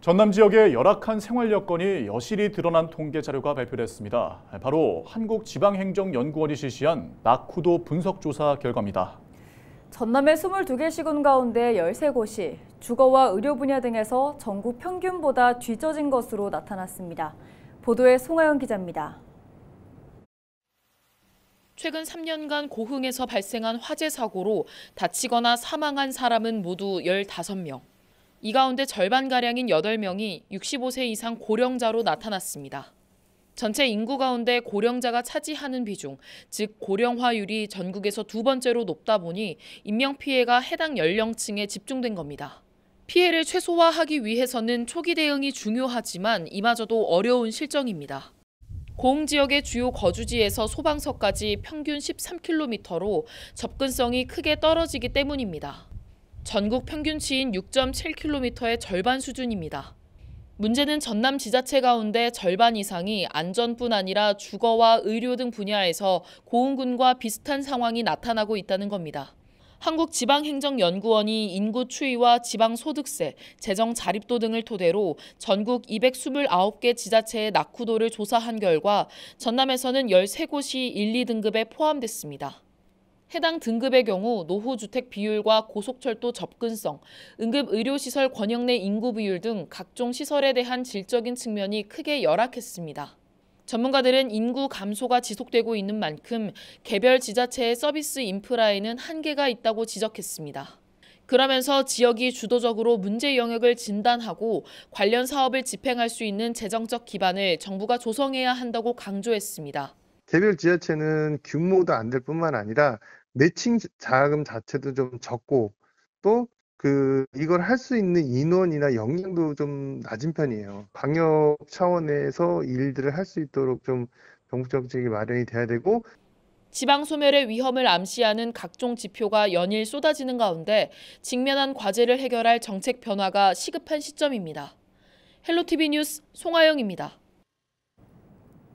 전남 지역의 열악한 생활 여건이 여실히 드러난 통계 자료가 발표됐습니다. 바로 한국지방행정연구원이 실시한 낙후도 분석조사 결과입니다. 전남의 22개 시군 가운데 13곳이 주거와 의료 분야 등에서 전국 평균보다 뒤처진 것으로 나타났습니다. 보도에 송하영 기자입니다. 최근 3년간 고흥에서 발생한 화재 사고로 다치거나 사망한 사람은 모두 15명. 이 가운데 절반가량인 8명이 65세 이상 고령자로 나타났습니다. 전체 인구 가운데 고령자가 차지하는 비중, 즉 고령화율이 전국에서 두 번째로 높다 보니 인명피해가 해당 연령층에 집중된 겁니다. 피해를 최소화하기 위해서는 초기 대응이 중요하지만 이마저도 어려운 실정입니다. 고흥 지역의 주요 거주지에서 소방서까지 평균 13km로 접근성이 크게 떨어지기 때문입니다. 전국 평균치인 6.7km의 절반 수준입니다. 문제는 전남 지자체 가운데 절반 이상이 안전뿐 아니라 주거와 의료 등 분야에서 고흥군과 비슷한 상황이 나타나고 있다는 겁니다. 한국지방행정연구원이 인구 추이와 지방소득세, 재정 자립도 등을 토대로 전국 229개 지자체의 낙후도를 조사한 결과 전남에서는 13곳이 1, 2등급에 포함됐습니다. 해당 등급의 경우 노후주택 비율과 고속철도 접근성, 응급의료시설 권역 내 인구 비율 등 각종 시설에 대한 질적인 측면이 크게 열악했습니다. 전문가들은 인구 감소가 지속되고 있는 만큼 개별 지자체의 서비스 인프라에는 한계가 있다고 지적했습니다. 그러면서 지역이 주도적으로 문제 영역을 진단하고 관련 사업을 집행할 수 있는 재정적 기반을 정부가 조성해야 한다고 강조했습니다. 개별 지자체는 규모도 안 될 뿐만 아니라 매칭 자금 자체도 좀 적고 또 그 이걸 할 수 있는 인원이나 역량도 좀 낮은 편이에요. 방역 차원에서 일들을 할 수 있도록 좀 정부 정책이 마련이 돼야 되고 지방 소멸의 위험을 암시하는 각종 지표가 연일 쏟아지는 가운데 직면한 과제를 해결할 정책 변화가 시급한 시점입니다. 헬로티비 뉴스 송하영입니다.